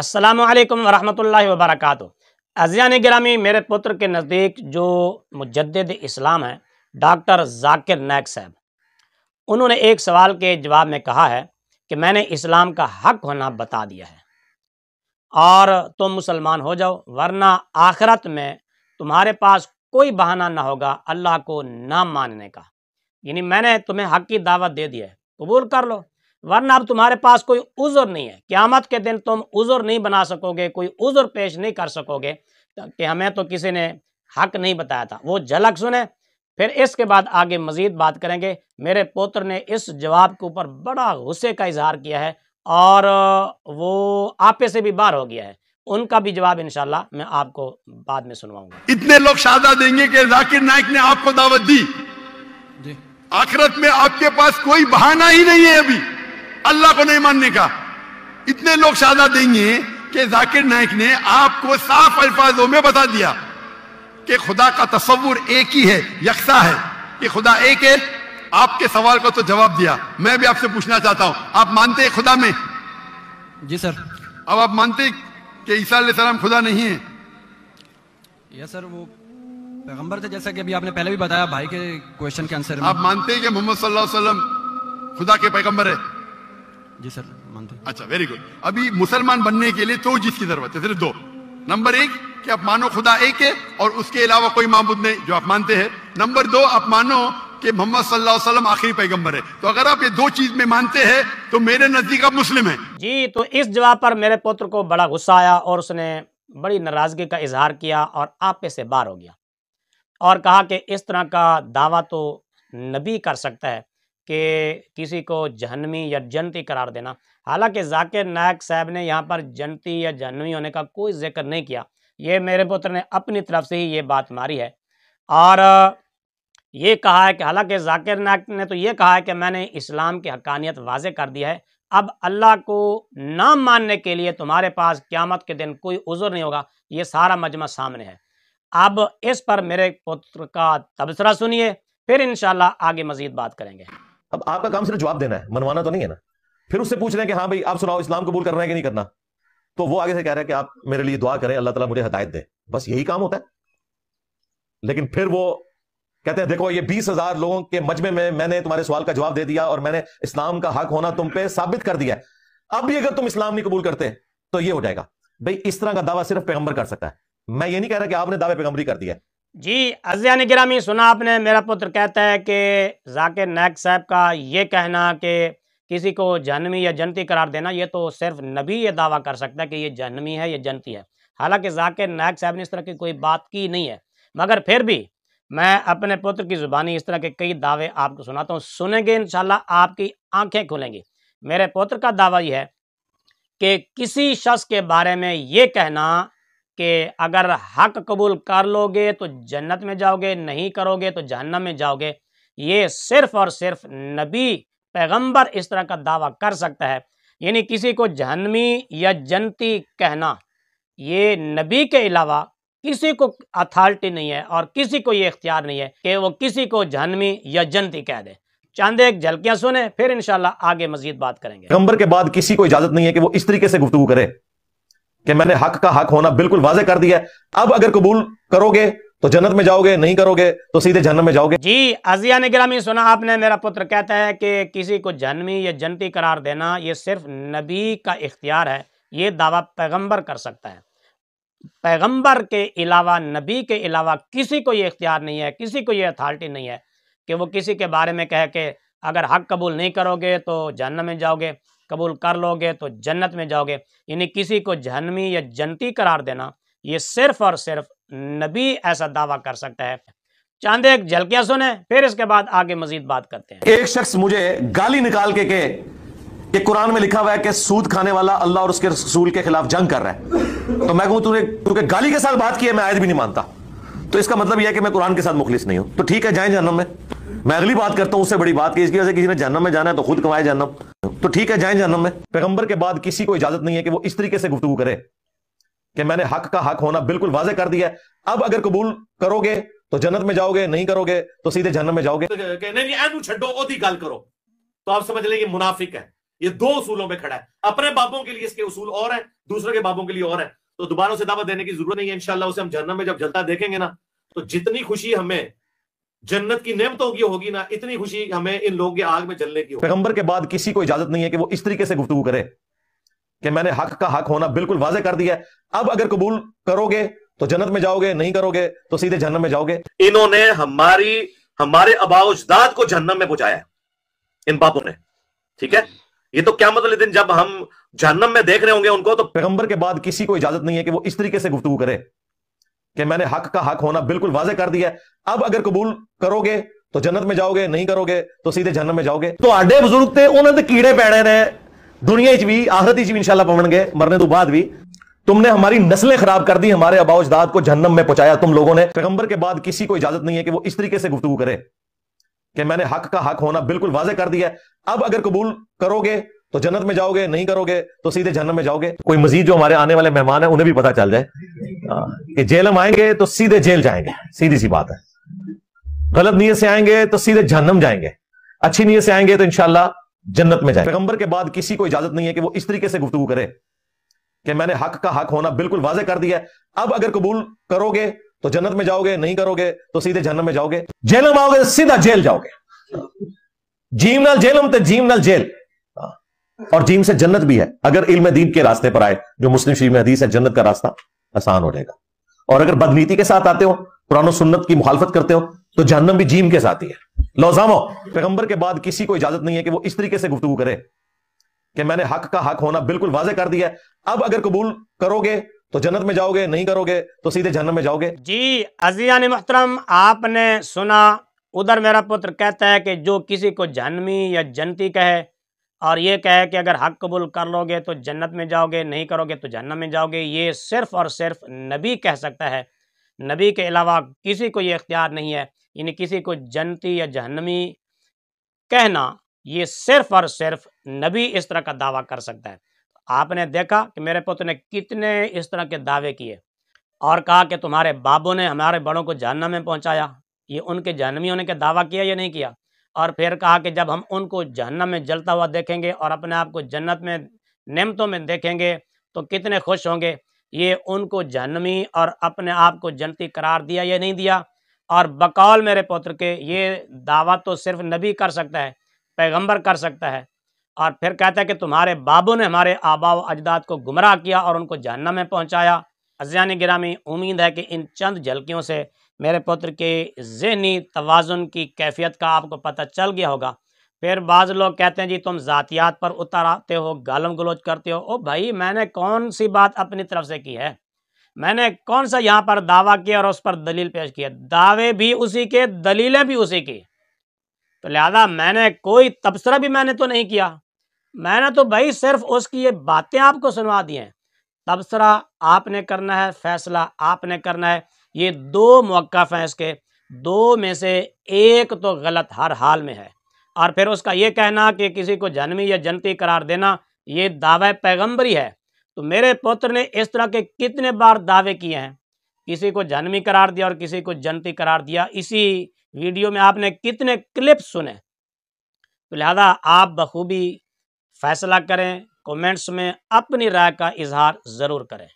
असलकम वरहमल वबरक अजियान गिरामी मेरे पुत्र के नज़दीक जो मुजद इस्लाम है डॉक्टर जाकिर नायक साहब उन्होंने एक सवाल के जवाब में कहा है कि मैंने इस्लाम का हक होना बता दिया है और तुम मुसलमान हो जाओ वरना आखरत में तुम्हारे पास कोई बहाना ना होगा अल्लाह को ना मानने का यानी मैंने तुम्हें हक की दावत दे दी है कबूल कर लो वरना अब तुम्हारे पास कोई उज़र नहीं है क्यामत के दिन तुम उज़र नहीं बना सकोगे कोई उज़र पेश नहीं कर सकोगे कि हमें तो किसी ने हक नहीं बताया था वो झलक सुने फिर इसके बाद आगे मज़ीद बात करेंगे मेरे पोत्र ने इस जवाब के ऊपर बड़ा गुस्से का इजहार किया है और वो आपे से भी बाहर हो गया है उनका भी जवाब इनशाला मैं आपको बाद में सुनवाऊंगा इतने लोग शादा देंगे कि जाकिर नाइक ने आपको दावत दी आखिरत में आपके पास कोई बहाना ही नहीं है अभी अल्लाह को नहीं मानने का इतने लोग शादा देंगे कि जाकिर नायक ने आपको साफ अल्फाजों में बता दिया कि खुदा का तस्वुर एक ही है यकसा है कि खुदा एक है आपके सवाल का तो जवाब दिया मैं भी आपसे पूछना चाहता हूं आप मानते हैं खुदा में जी सर अब आप मानते कि ईसा सलाम खुदा नहीं है यस सर वो पैगंबर थे जैसा कि अभी आपने पहले भी बताया भाई के क्वेश्चन के आंसर में आप मानते हैं कि मोहम्मद सल्लल्लाहु अलैहि वसल्लम खुदा के पैगंबर है जी सर मानते अच्छा वेरी गुड अभी मुसलमान बनने के लिए दो जिसकी जरूरत है सिर्फ दो नंबर एक कि आप मानो खुदा एक है और उसके अलावा कोई मामूद नहीं जो आप मानते हैं नंबर दो आप मानो कि मोहम्मद सल्लल्लाहु अलैहि वसल्लम आखिरी पैगंबर है तो अगर आप ये दो चीज में मानते हैं तो मेरे नजदीक आप मुस्लिम है जी तो इस जवाब पर मेरे पुत्र को बड़ा गुस्सा आया और उसने बड़ी नाराजगी का इजहार किया और आपे से बाहर हो गया और कहा कि इस तरह का दावा तो नबी कर सकता है कि किसी को जहनवी या जनती करार देना हालांकि जाकिर नायक साहब ने यहाँ पर जनती या जहनवी होने का कोई जिक्र नहीं किया ये मेरे पुत्र ने अपनी तरफ से ही ये बात मारी है और ये कहा है कि हालांकि जाकिर नायक ने तो ये कहा है कि मैंने इस्लाम की हकानियत वाज कर दी है अब अल्लाह को नाम मानने के लिए तुम्हारे पास क्यामत के दिन कोई उज़र नहीं होगा ये सारा मजमा सामने है अब इस पर मेरे पुत्र का तबसरा सुनिए फिर इन आगे मज़ीद बात करेंगे अब आपका काम सिर्फ जवाब देना है मनवाना तो नहीं है ना फिर उससे पूछ रहे हैं कि हाँ भाई आप सुनाओ इस्लाम कबूल करना है कि नहीं करना तो वो आगे से कह रहे हैं कि आप मेरे लिए दुआ करें अल्लाह तला मुझे हदायत दे बस यही काम होता है लेकिन फिर वो कहते हैं देखो ये बीस हजार लोगों के मजमे में मैंने तुम्हारे सवाल का जवाब दे दिया और मैंने इस्लाम का हक होना तुम पे साबित कर दिया अब भी अगर तुम इस्लाम नहीं कबूल करते तो ये हो जाएगा भाई इस तरह का दावा सिर्फ पैगंबर कर सकता है मैं ये नहीं कह रहा कि आपने दावे पैगंबरी कर दिया है जी अजय गिरामी सुना आपने मेरा पुत्र कहता है कि जाकिर नायक साहब का ये कहना कि किसी को जहनमी या जनती करार देना ये तो सिर्फ नबी ये दावा कर सकता है कि ये जहनमी है या जनती है हालांकि जाकिर नायक साहब ने इस तरह की कोई बात की नहीं है मगर फिर भी मैं अपने पुत्र की ज़ुबानी इस तरह के कई दावे आपको सुनाता हूँ सुनेंगे इन आपकी आँखें खुलेंगी मेरे पुत्र का दावा यह है कि किसी शख्स के बारे में ये कहना कि अगर हक कबूल कर लोगे तो जन्नत में जाओगे नहीं करोगे तो जहन्नम में जाओगे ये सिर्फ और सिर्फ नबी पैगंबर इस तरह का दावा कर सकता है यानी किसी को जहनमी या जनती कहना ये नबी के अलावा किसी को अथॉरिटी नहीं है और किसी को ये इख्तियार नहीं है कि वो किसी को जहनमी या जनती कह दे चांद एक झलकियां सुने फिर इंशाल्लाह आगे मजीद बात करेंगे पैगंबर के बाद किसी को इजाजत नहीं है कि वो इस तरीके से गुफ्तु करे कि मैंने हक का हक होना बिल्कुल वाजे कर दिया अब अगर कबूल करोगे तो जन्नत में जाओगे नहीं करोगे तो सीधे जन्म में जाओगे जी अजिया ने गिरामी सुना आपने मेरा पुत्र कहता है कि किसी को जन्मी या जनती करार देना ये सिर्फ नबी का इख्तियार है ये दावा पैगंबर कर सकता है पैगंबर के अलावा नबी के अलावा किसी को ये इख्तियार नहीं है किसी को ये अथॉरिटी नहीं है कि वो किसी के बारे में कह के अगर हक कबूल नहीं करोगे तो जहन्नम में जाओगे कबूल कर लोगे तो जन्नत में जाओगे यानी किसी को जहनमी या जनती करार देना ये सिर्फ और सिर्फ नबी ऐसा दावा कर सकता है चांद एक झलकिया सुने फिर इसके बाद आगे मजीद बात करते हैं एक शख्स मुझे गाली निकाल के के के कुरान में लिखा हुआ है कि सूद खाने वाला अल्लाह और उसके रसूल के खिलाफ जंग कर रहा है तो मैं कहूं तुमने क्योंकि गाली के साथ बात की है मैं आयत भी नहीं मानता तो इसका मतलब यह है कि मैं कुरान के साथ मुखलिस नहीं हूं तो ठीक है जाए जहनम में मैं अगली बात करता हूँ उससे बड़ी बात की इसकी वजह से किसी ने जन्म में जाना है तो खुद कमाए जन्म तो ठीक है जाए जन्म में पैगंबर के बाद किसी को इजाजत नहीं है कि वो इस तरीके से गुफ्तु करे कि मैंने हक का हक होना बिल्कुल वाजे कर दिया है अब अगर कबूल करोगे तो जन्नत में जाओगे नहीं करोगे तो सीधे जन्नत में जाओगे छो तो गल करो तो आप समझ लेंगे मुनाफिक है ये दो उसूलों में खड़ा है अपने बाबों के लिए इसके उसूल और है दूसरे के बाबों के लिए और है तो दोबारा से दावा देने की जरूरत नहीं है इनशाला उसे हम जन्नत में जब जलता देखेंगे ना तो जितनी खुशी हमें जन्नत की नेमतों की होगी ना इतनी खुशी हमें इन लोगों के आग में जलने की पैगंबर के बाद किसी को इजाजत नहीं है कि वो इस तरीके से गुफ्तु करे कि मैंने हक का हक होना बिल्कुल वाजे कर दिया अब अगर कबूल करोगे तो जन्नत में जाओगे नहीं करोगे तो सीधे जन्नत में जाओगे इन्होंने हमारी हमारे अबाउजदाद को जन्नत में पहुंचाया इन बापों ने ठीक है ये तो क्या मतलब दिन जब हम जहनम में देख रहे होंगे उनको तो पैगंबर के बाद किसी को इजाजत नहीं है कि वो इस तरीके से गुफ्तु करे कि मैंने हक का हक होना बिल्कुल वाजे कर दिया है अब अगर कबूल करोगे तो जन्नत में जाओगे नहीं करोगे तो सीधे जन्नत में जाओगे तो आडे बुजुर्ग थे उन्होंने कीड़े पैने ने दुनिया च भी आखिरत भी इंशाला गए मरने तो बाद भी तुमने हमारी नस्लें खराब कर दी हमारे अबाउजदाद को जन्म में पहुंचाया तुम लोगों ने पैगंबर के बाद किसी को इजाजत नहीं है कि वो इस तरीके से गुफ्तु करे कि मैंने हक का हक होना बिल्कुल वाजे कर दिया है अब अगर कबूल करोगे तो जन्नत में जाओगे नहीं करोगे तो सीधे जन्नत में जाओगे कोई मजीद जो हमारे आने वाले मेहमान है उन्हें भी पता चल जाए कि जेल हम आएंगे तो सीधे जेल जाएंगे सीधी सी बात है गलत नीयत से आएंगे तो सीधे जहन्नम जाएंगे अच्छी नीयत से आएंगे तो इनशाला जन्नत में जाएंगे पैगंबर के बाद किसी को इजाजत नहीं है कि वो इस तरीके से गुफ्तु करे कि मैंने हक का हक होना बिल्कुल वाजे कर दिया है अब अगर कबूल करोगे तो जन्नत में जाओगे नहीं करोगे तो सीधे जन्नत में जाओगे जेल में आओगे तो सीधा जेल जाओगे जीम नाल जेलम तो जीम नाल जेल हाँ। और जीम से जन्नत भी है अगर इल्म दीन के रास्ते पर आए जो मुस्लिम शरीफ में हदीस है जन्नत का रास्ता आसान हो जाएगा और अगर बदनीति के साथ आते हो पुरानो सुन्नत की मुखालफत करते हो तो जहनम भी जीम के साथ ही है लोजामो पैगंबर के बाद किसी को इजाजत नहीं है कि वो इस तरीके से गुफ्तु करे कि मैंने हक का हक होना बिल्कुल वाजे कर दिया अब अगर कबूल करोगे तो जन्नत में जाओगे नहीं करोगे तो सीधे जन्नत में जाओगे जी अजिया ने मोहतरम आपने सुना उधर मेरा पुत्र कहता है कि जो किसी को जन्मी या जनती कहे और ये कहे कि अगर हक कबूल कर लोगे तो जन्नत में जाओगे नहीं करोगे तो जहन्नम में जाओगे ये सिर्फ़ और सिर्फ नबी कह सकता है नबी के अलावा किसी को ये इख्तियार नहीं है यानी किसी को जन्नती या जहन्नमी कहना ये सिर्फ़ और सिर्फ नबी इस तरह का दावा कर सकता है आपने देखा कि मेरे पुत्र ने कितने इस तरह के दावे किए और कहा कि तुम्हारे बाबों ने हमारे बड़ों को जहन्नम में पहुँचाया ये उनके जहनमी होने का दावा किया या नहीं किया और फिर कहा कि जब हम उनको जहन्नम में जलता हुआ देखेंगे और अपने आप को जन्नत में नेमतों में देखेंगे तो कितने खुश होंगे ये उनको जहनमी और अपने आप को जनती करार दिया या नहीं दिया और बकौल मेरे पुत्र के ये दावा तो सिर्फ नबी कर सकता है पैगंबर कर सकता है और फिर कहता है कि तुम्हारे बाबू ने हमारे आबा अजदाद को गुमराह किया और उनको जहन्नम में पहुँचाया अजियान गिरामी उम्मीद है कि इन चंद झलकियों से मेरे पुत्र की जहनी तोज़ुन की कैफियत का आपको पता चल गया होगा फिर बाज़ लोग कहते हैं जी तुम ज़ातियात पर उतर आते हो गालम गलोच करते हो ओ भाई मैंने कौन सी बात अपनी तरफ से की है मैंने कौन सा यहाँ पर दावा किया और उस पर दलील पेश किया दावे भी उसी के दलीलें भी उसी की तो लिहाजा मैंने कोई तबसरा भी मैंने तो नहीं किया मैंने तो भाई सिर्फ उसकी ये बातें आपको सुनवा दी हैं तबसरा आपने करना है फैसला आपने करना है ये दो मौक़ हैं इसके दो में से एक तो गलत हर हाल में है और फिर उसका ये कहना कि किसी को जन्मी या जनती करार देना ये दावा पैगम्बरी है तो मेरे पुत्र ने इस तरह के कितने बार दावे किए हैं किसी को जन्मी करार दिया और किसी को जनती करार दिया इसी वीडियो में आपने कितने क्लिप्स सुने तो लिहाजा आप बखूबी फैसला करें कमेंट्स में अपनी राय का इजहार ज़रूर करें